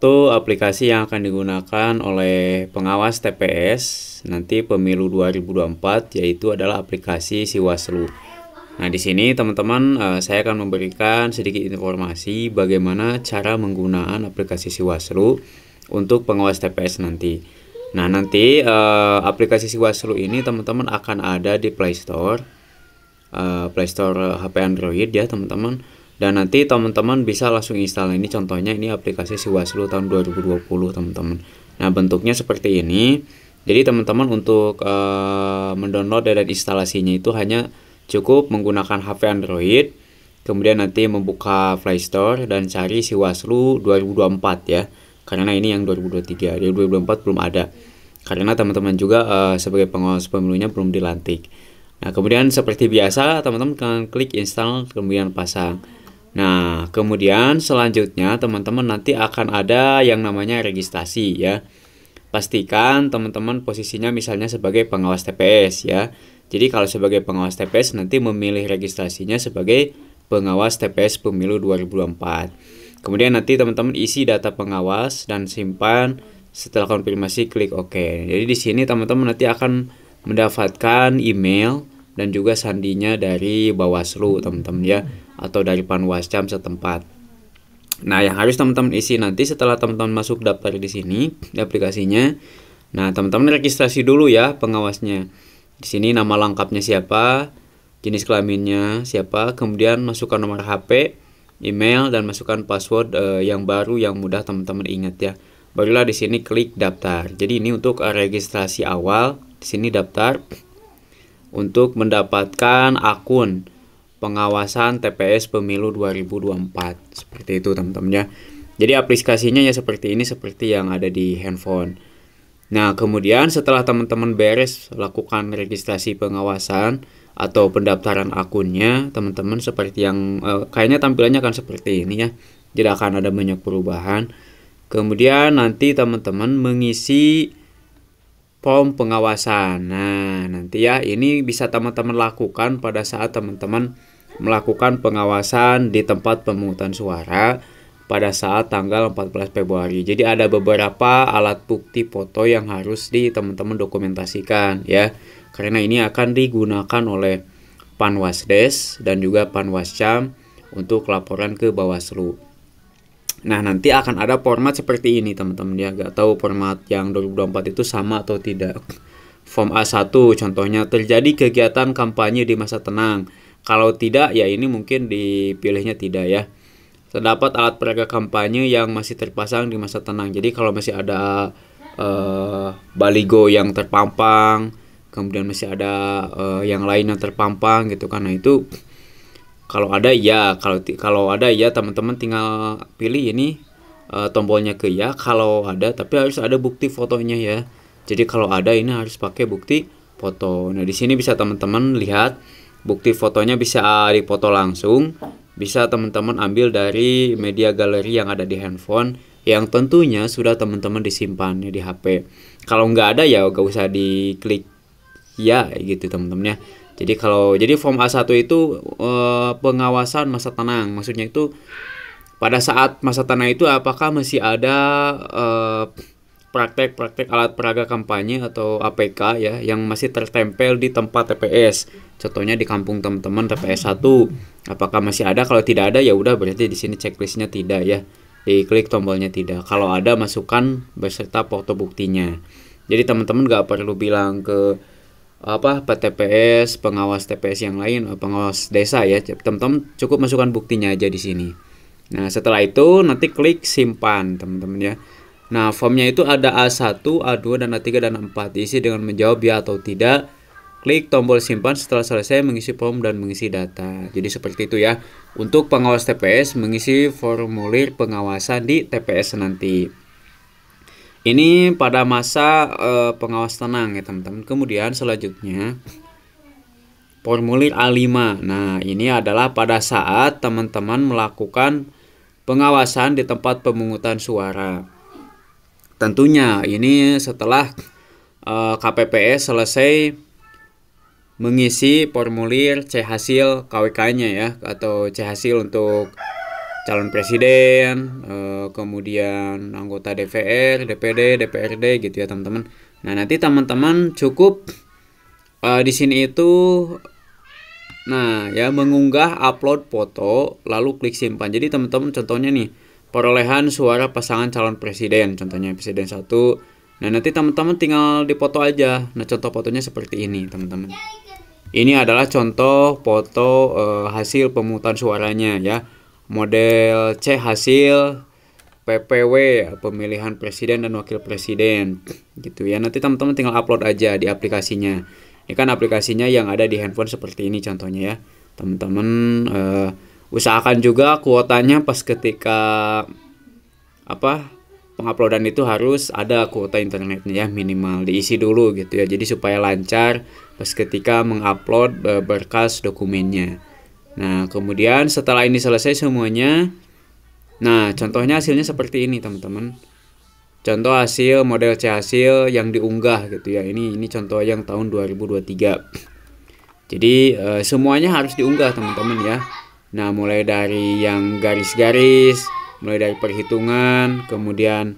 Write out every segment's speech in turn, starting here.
satu aplikasi yang akan digunakan oleh pengawas TPS nanti pemilu 2024 yaitu adalah aplikasi Siwaslu. Nah, di sini teman-teman eh, saya akan memberikan sedikit informasi bagaimana cara menggunakan aplikasi Siwaslu untuk pengawas TPS nanti. Nah, nanti eh, aplikasi Siwaslu ini teman-teman akan ada di Play Store. Eh, Play Store HP Android ya, teman-teman dan nanti teman-teman bisa langsung install nah, ini contohnya ini aplikasi Siwaslu tahun 2020 teman-teman nah bentuknya seperti ini jadi teman-teman untuk uh, mendownload dan instalasinya itu hanya cukup menggunakan HP Android kemudian nanti membuka Play Store dan cari Siwaslu 2024 ya karena ini yang 2023 di 2024 belum ada karena teman-teman juga uh, sebagai pengawas pemilunya belum dilantik nah kemudian seperti biasa teman-teman klik install kemudian pasang Nah, kemudian selanjutnya teman-teman nanti akan ada yang namanya registrasi ya. Pastikan teman-teman posisinya misalnya sebagai pengawas TPS ya. Jadi kalau sebagai pengawas TPS nanti memilih registrasinya sebagai pengawas TPS Pemilu 2024. Kemudian nanti teman-teman isi data pengawas dan simpan setelah konfirmasi klik OK. Jadi di sini teman-teman nanti akan mendapatkan email dan juga sandinya dari Bawaslu teman-teman ya atau dari panwascam setempat. Nah, yang harus teman-teman isi nanti setelah teman-teman masuk daftar di sini di aplikasinya. Nah, teman-teman registrasi dulu ya pengawasnya. Di sini nama lengkapnya siapa, jenis kelaminnya siapa, kemudian masukkan nomor HP, email dan masukkan password uh, yang baru yang mudah teman-teman ingat ya. Barulah di sini klik daftar. Jadi ini untuk registrasi awal, di sini daftar untuk mendapatkan akun pengawasan TPS Pemilu 2024. Seperti itu teman-teman ya. Jadi aplikasinya ya seperti ini seperti yang ada di handphone. Nah, kemudian setelah teman-teman beres lakukan registrasi pengawasan atau pendaftaran akunnya, teman-teman seperti yang eh, kayaknya tampilannya akan seperti ini ya. Tidak akan ada banyak perubahan. Kemudian nanti teman-teman mengisi form pengawasan. Nah, nanti ya ini bisa teman-teman lakukan pada saat teman-teman melakukan pengawasan di tempat pemungutan suara pada saat tanggal 14 Februari. Jadi ada beberapa alat bukti foto yang harus di teman-teman dokumentasikan ya. Karena ini akan digunakan oleh Panwasdes dan juga Panwascam untuk laporan ke Bawaslu. Nah, nanti akan ada format seperti ini, teman-teman. Ya, gak tahu format yang 2024 itu sama atau tidak. Form A1 contohnya terjadi kegiatan kampanye di masa tenang kalau tidak, ya ini mungkin dipilihnya tidak ya. Terdapat alat peraga kampanye yang masih terpasang di masa tenang. Jadi kalau masih ada uh, baligo yang terpampang, kemudian masih ada uh, yang lain yang terpampang gitu kan. Nah, itu kalau ada ya, kalau kalau ada ya teman-teman tinggal pilih ini uh, tombolnya ke ya kalau ada, tapi harus ada bukti fotonya ya. Jadi kalau ada ini harus pakai bukti foto. Nah, di sini bisa teman-teman lihat bukti fotonya bisa ah, dipoto langsung bisa teman-teman ambil dari media galeri yang ada di handphone yang tentunya sudah teman-teman disimpan ya, di HP. Kalau nggak ada ya nggak usah diklik ya gitu teman-teman ya. Jadi kalau jadi form A1 itu uh, pengawasan masa tenang. Maksudnya itu pada saat masa tenang itu apakah masih ada uh, praktek-praktek alat peraga kampanye atau APK ya yang masih tertempel di tempat TPS. Contohnya di kampung teman-teman TPS 1. Apakah masih ada? Kalau tidak ada ya udah berarti di sini checklistnya tidak ya. Diklik tombolnya tidak. Kalau ada masukkan beserta foto buktinya. Jadi teman-teman gak perlu bilang ke apa PTPS, pengawas TPS yang lain, eh, pengawas desa ya. Teman-teman cukup masukkan buktinya aja di sini. Nah, setelah itu nanti klik simpan, teman-teman ya. Nah, formnya itu ada A1, A2, dan A3, dan A4. Diisi dengan menjawab ya atau tidak. Klik tombol simpan setelah selesai mengisi form dan mengisi data. Jadi seperti itu ya. Untuk pengawas TPS, mengisi formulir pengawasan di TPS nanti. Ini pada masa eh, pengawas tenang ya teman-teman. Kemudian selanjutnya formulir A5. Nah, ini adalah pada saat teman-teman melakukan pengawasan di tempat pemungutan suara. Tentunya ini setelah eh, KPPS selesai mengisi formulir C hasil KWK-nya ya atau C hasil untuk calon presiden, eh, kemudian anggota DPR, DPD, DPRD gitu ya teman-teman. Nah nanti teman-teman cukup eh, di sini itu Nah, ya mengunggah, upload foto, lalu klik simpan. Jadi teman-teman contohnya nih, perolehan suara pasangan calon presiden contohnya presiden satu nah nanti teman-teman tinggal di foto aja nah contoh fotonya seperti ini teman-teman ini adalah contoh foto e, hasil pemungutan suaranya ya model C hasil PPW pemilihan presiden dan wakil presiden gitu ya nanti teman-teman tinggal upload aja di aplikasinya ini kan aplikasinya yang ada di handphone seperti ini contohnya ya teman-teman e, usahakan juga kuotanya pas ketika apa penguploadan itu harus ada kuota internetnya ya minimal diisi dulu gitu ya jadi supaya lancar pas ketika mengupload e, berkas dokumennya nah kemudian setelah ini selesai semuanya nah contohnya hasilnya seperti ini teman-teman contoh hasil model C hasil yang diunggah gitu ya ini ini contoh yang tahun 2023 jadi e, semuanya harus diunggah teman-teman ya Nah, mulai dari yang garis-garis, mulai dari perhitungan, kemudian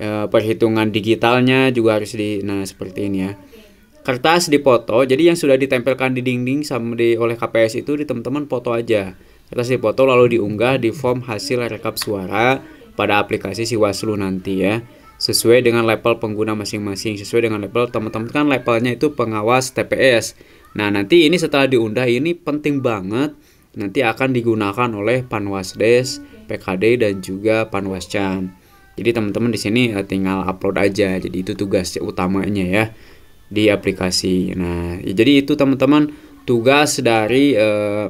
e, perhitungan digitalnya juga harus di nah seperti ini ya. Kertas dipoto, jadi yang sudah ditempelkan di dinding sama di oleh KPS itu di teman-teman foto aja. Kertas dipoto lalu diunggah di form hasil rekap suara pada aplikasi Siwaslu nanti ya sesuai dengan level pengguna masing-masing sesuai dengan level teman-teman kan levelnya itu pengawas TPS nah nanti ini setelah diunggah ini penting banget nanti akan digunakan oleh Panwasdes, PKD dan juga Panwascam. Jadi teman-teman di sini eh, tinggal upload aja. Jadi itu tugas utamanya ya di aplikasi. Nah, jadi itu teman-teman tugas dari eh,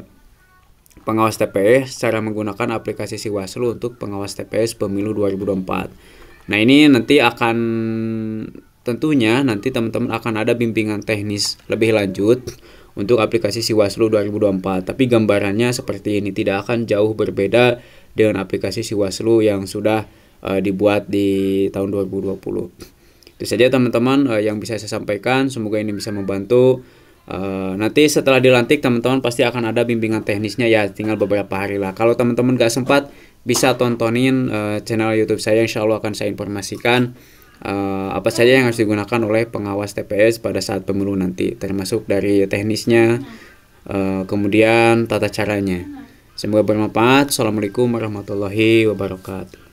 pengawas TPS secara menggunakan aplikasi Siwaslu untuk pengawas TPS Pemilu 2024. Nah, ini nanti akan tentunya nanti teman-teman akan ada bimbingan teknis lebih lanjut untuk aplikasi Siwaslu 2024. Tapi gambarannya seperti ini tidak akan jauh berbeda dengan aplikasi Siwaslu yang sudah uh, dibuat di tahun 2020. Itu saja teman-teman uh, yang bisa saya sampaikan. Semoga ini bisa membantu. Uh, nanti setelah dilantik teman-teman pasti akan ada bimbingan teknisnya ya tinggal beberapa hari lah kalau teman-teman gak sempat bisa tontonin uh, channel youtube saya insya Allah akan saya informasikan uh, apa saja yang harus digunakan oleh pengawas TPS pada saat pemilu nanti, termasuk dari teknisnya, uh, kemudian tata caranya. Semoga bermanfaat. Assalamualaikum warahmatullahi wabarakatuh.